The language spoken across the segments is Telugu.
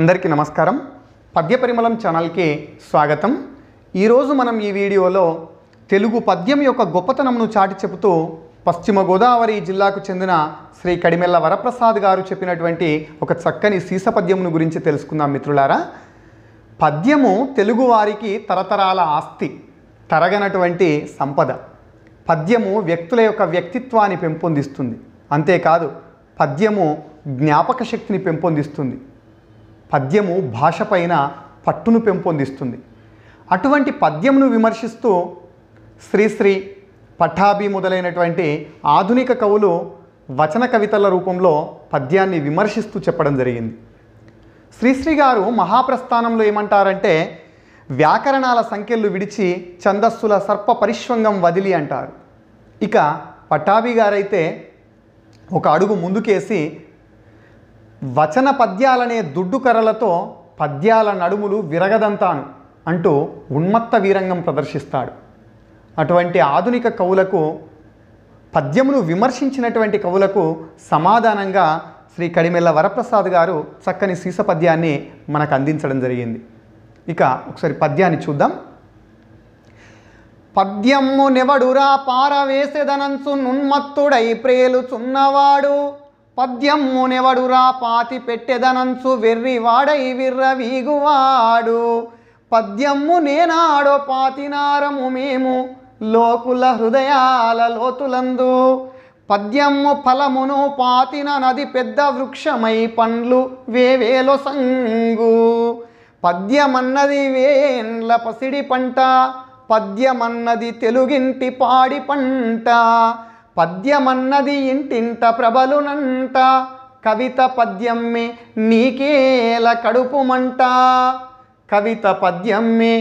అందరికీ నమస్కారం పద్యపరిమళం ఛానల్కి స్వాగతం ఈరోజు మనం ఈ వీడియోలో తెలుగు పద్యం యొక్క గొప్పతనంను చాటి చెబుతూ పశ్చిమ గోదావరి జిల్లాకు చెందిన శ్రీ కడిమెల్ల వరప్రసాద్ గారు చెప్పినటువంటి ఒక చక్కని సీస పద్యమును గురించి తెలుసుకుందాం మిత్రులారా పద్యము తెలుగువారికి తరతరాల ఆస్తి తరగనటువంటి సంపద పద్యము వ్యక్తుల యొక్క వ్యక్తిత్వాన్ని పెంపొందిస్తుంది అంతేకాదు పద్యము జ్ఞాపక శక్తిని పెంపొందిస్తుంది పద్యము భాషపైన పట్టును పెంపొందిస్తుంది అటువంటి పద్యమును విమర్శిస్తూ శ్రీశ్రీ పఠాభి మొదలైనటువంటి ఆధునిక కవులు వచన కవితల రూపంలో పద్యాన్ని విమర్శిస్తూ చెప్పడం జరిగింది శ్రీశ్రీ గారు మహాప్రస్థానంలో ఏమంటారంటే వ్యాకరణాల సంఖ్యలు విడిచి ఛందస్సుల సర్ప పరిశ్వంగం వదిలి అంటారు ఇక పట్టాభి గారైతే ఒక అడుగు ముందుకేసి వచన పద్యాలనే దుడ్డు కర్రలతో పద్యాల నడుములు విరగదంతాను అంటూ ఉన్మత్త వీరంగం ప్రదర్శిస్తాడు అటువంటి ఆధునిక కవులకు పద్యమును విమర్శించినటువంటి కవులకు సమాధానంగా శ్రీ కడిమెల్ల వరప్రసాద్ గారు చక్కని సీస పద్యాన్ని మనకు అందించడం జరిగింది ఇక ఒకసారి పద్యాన్ని చూద్దాం పద్యము నెవడురా పారవేసెదనంచు నున్మత్తుడై చున్నవాడు పద్యం మునివడురా పాతి పెట్టెదనంచు వాడై విర్రవీగువాడు పద్యము నేనాడో పాతినారము మేము లోకుల హృదయాల లోతులందు పద్యము ఫలమును పాతిన నది పెద్ద వృక్షమై పండ్లు వేవేలో సంగు పద్యమన్నది వేండ్ల పసిడి పంట పద్యమన్నది తెలుగింటి పాడి పంట పద్యమన్నది ఇంటింట ప్రబలునంట కవిత పద్యమ్మే నీకేల కడుపు మంట కవిత పద్యమ్మే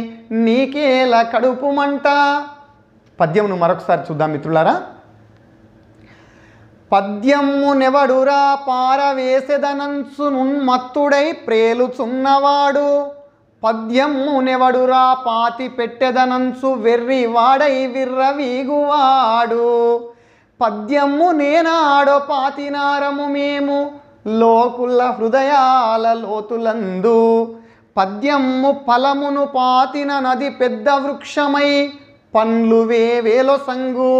నీకేల కడుపు మంట పద్యంను మరొకసారి చూద్దాం మిత్రులారా పద్యమ్మునెవడురా నున్మత్తుడై ప్రేలుచున్నవాడు పద్యమ్మునెవడురా పాతి పెట్టెదనంచు వెర్రి వాడై విర్రవీగువాడు పద్యము నేనాడో పాతినారము మేము లోకుల హృదయాల లోతులందు పద్యము ఫలమును పాతిన నది పెద్ద వృక్షమై పండ్లు వేవేలో సంగు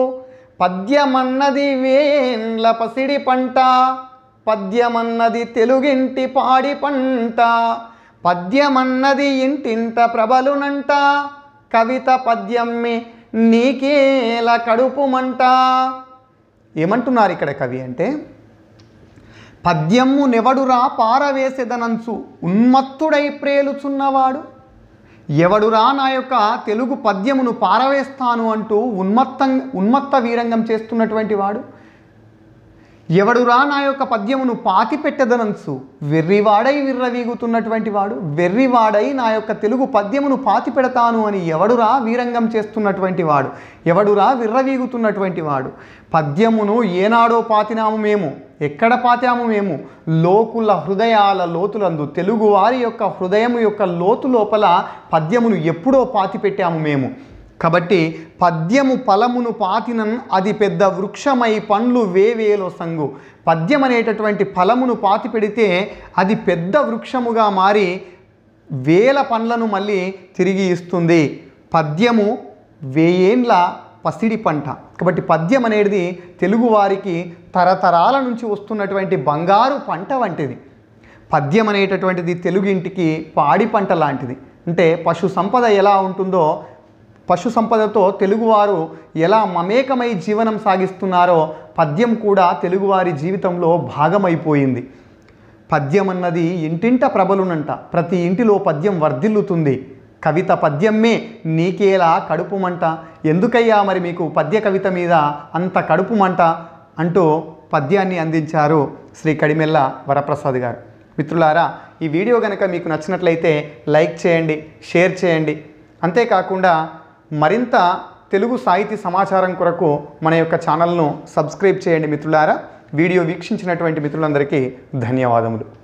పద్యమన్నది వేండ్ల పసిడి పంట పద్యమన్నది తెలుగింటి పాడి పంట పద్యమన్నది ఇంటింత ప్రబలునంట కవిత పద్యమ్మి నీకేల కడుపుమంట ఏమంటున్నారు ఇక్కడ కవి అంటే పద్యము నెవడురా పారవేసేదనంచు ఉన్మత్తుడై ప్రేలుచున్నవాడు ఎవడురా నా యొక్క తెలుగు పద్యమును పారవేస్తాను అంటూ ఉన్మత్తం ఉన్మత్త వీరంగం చేస్తున్నటువంటి వాడు ఎవడురా నా యొక్క పద్యమును పాతి పెట్టదనంచు వెర్రివాడై విర్రవీగుతున్నటువంటి వాడు వెర్రివాడై నా యొక్క తెలుగు పద్యమును పాతి పెడతాను అని ఎవడురా వీరంగం చేస్తున్నటువంటి వాడు ఎవడురా విర్రవీగుతున్నటువంటి వాడు పద్యమును ఏనాడో పాతినాము మేము ఎక్కడ పాతాము మేము లోకుల హృదయాల లోతులందు తెలుగువారి యొక్క హృదయం యొక్క లోతు లోపల పద్యమును ఎప్పుడో పాతి పెట్టాము మేము కాబట్టి పద్యము ఫలమును పాతినన్ అది పెద్ద వృక్షమై పండ్లు వేవేలో సంగు పద్యం అనేటటువంటి ఫలమును పాతి పెడితే అది పెద్ద వృక్షముగా మారి వేల పండ్లను మళ్ళీ తిరిగి ఇస్తుంది పద్యము వేయేండ్ల పసిడి పంట కాబట్టి పద్యం అనేది తెలుగువారికి తరతరాల నుంచి వస్తున్నటువంటి బంగారు పంట వంటిది పద్యం అనేటటువంటిది తెలుగింటికి పాడి పంట లాంటిది అంటే పశు సంపద ఎలా ఉంటుందో పశు సంపదతో తెలుగువారు ఎలా మమేకమై జీవనం సాగిస్తున్నారో పద్యం కూడా తెలుగువారి జీవితంలో భాగమైపోయింది పద్యం అన్నది ఇంటింట ప్రబలునంట ప్రతి ఇంటిలో పద్యం వర్ధిల్లుతుంది కవిత పద్యమే నీకేలా కడుపుమంట ఎందుకయ్యా మరి మీకు పద్య కవిత మీద అంత కడుపుమంట అంటూ పద్యాన్ని అందించారు శ్రీ కడిమెల్ల వరప్రసాద్ గారు మిత్రులారా ఈ వీడియో కనుక మీకు నచ్చినట్లయితే లైక్ చేయండి షేర్ చేయండి అంతేకాకుండా మరింత తెలుగు సాహితీ సమాచారం కొరకు మన యొక్క ఛానల్ను సబ్స్క్రైబ్ చేయండి మిత్రులారా వీడియో వీక్షించినటువంటి మిత్రులందరికీ ధన్యవాదములు